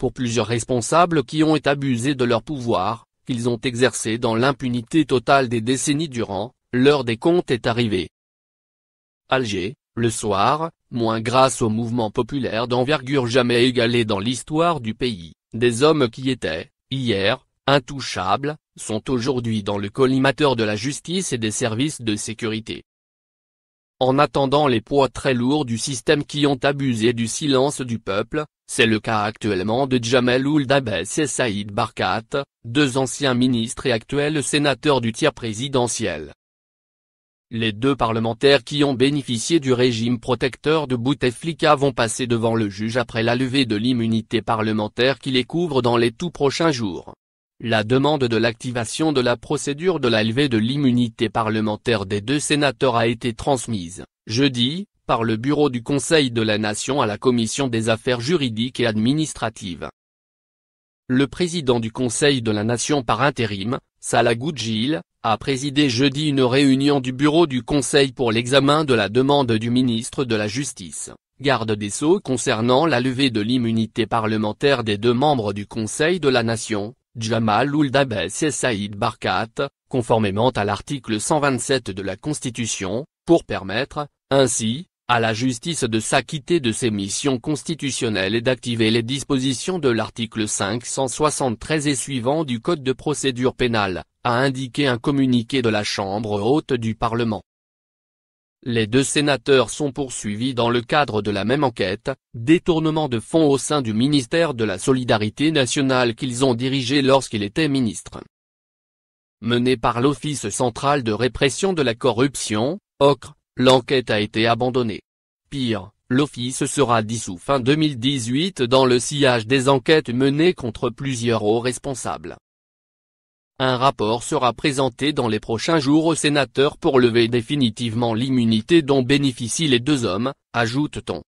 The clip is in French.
pour plusieurs responsables qui ont été abusé de leur pouvoir, qu'ils ont exercé dans l'impunité totale des décennies durant, l'heure des comptes est arrivée. Alger, le soir, moins grâce au mouvement populaire d'envergure jamais égalée dans l'histoire du pays, des hommes qui étaient, hier, intouchables, sont aujourd'hui dans le collimateur de la justice et des services de sécurité. En attendant les poids très lourds du système qui ont abusé du silence du peuple, c'est le cas actuellement de Jamel Ouldabès et Saïd Barkat, deux anciens ministres et actuels sénateurs du tiers présidentiel. Les deux parlementaires qui ont bénéficié du régime protecteur de Bouteflika vont passer devant le juge après la levée de l'immunité parlementaire qui les couvre dans les tout prochains jours la demande de l'activation de la procédure de la levée de l'immunité parlementaire des deux sénateurs a été transmise, jeudi, par le Bureau du Conseil de la Nation à la Commission des affaires juridiques et administratives. Le président du Conseil de la Nation par intérim, Salah Goudjil, a présidé jeudi une réunion du Bureau du Conseil pour l'examen de la demande du ministre de la Justice, garde des Sceaux concernant la levée de l'immunité parlementaire des deux membres du Conseil de la Nation, Jamal Ouldabes et Saïd Barkat, conformément à l'article 127 de la Constitution, pour permettre, ainsi, à la justice de s'acquitter de ses missions constitutionnelles et d'activer les dispositions de l'article 573 et suivant du Code de procédure pénale, a indiqué un communiqué de la Chambre haute du Parlement. Les deux sénateurs sont poursuivis dans le cadre de la même enquête, détournement de fonds au sein du ministère de la Solidarité nationale qu'ils ont dirigé lorsqu'il était ministre. Mené par l'Office central de répression de la corruption, OCRE, l'enquête a été abandonnée. Pire, l'Office sera dissous fin 2018 dans le sillage des enquêtes menées contre plusieurs hauts responsables. Un rapport sera présenté dans les prochains jours au sénateur pour lever définitivement l'immunité dont bénéficient les deux hommes, ajoute-t-on.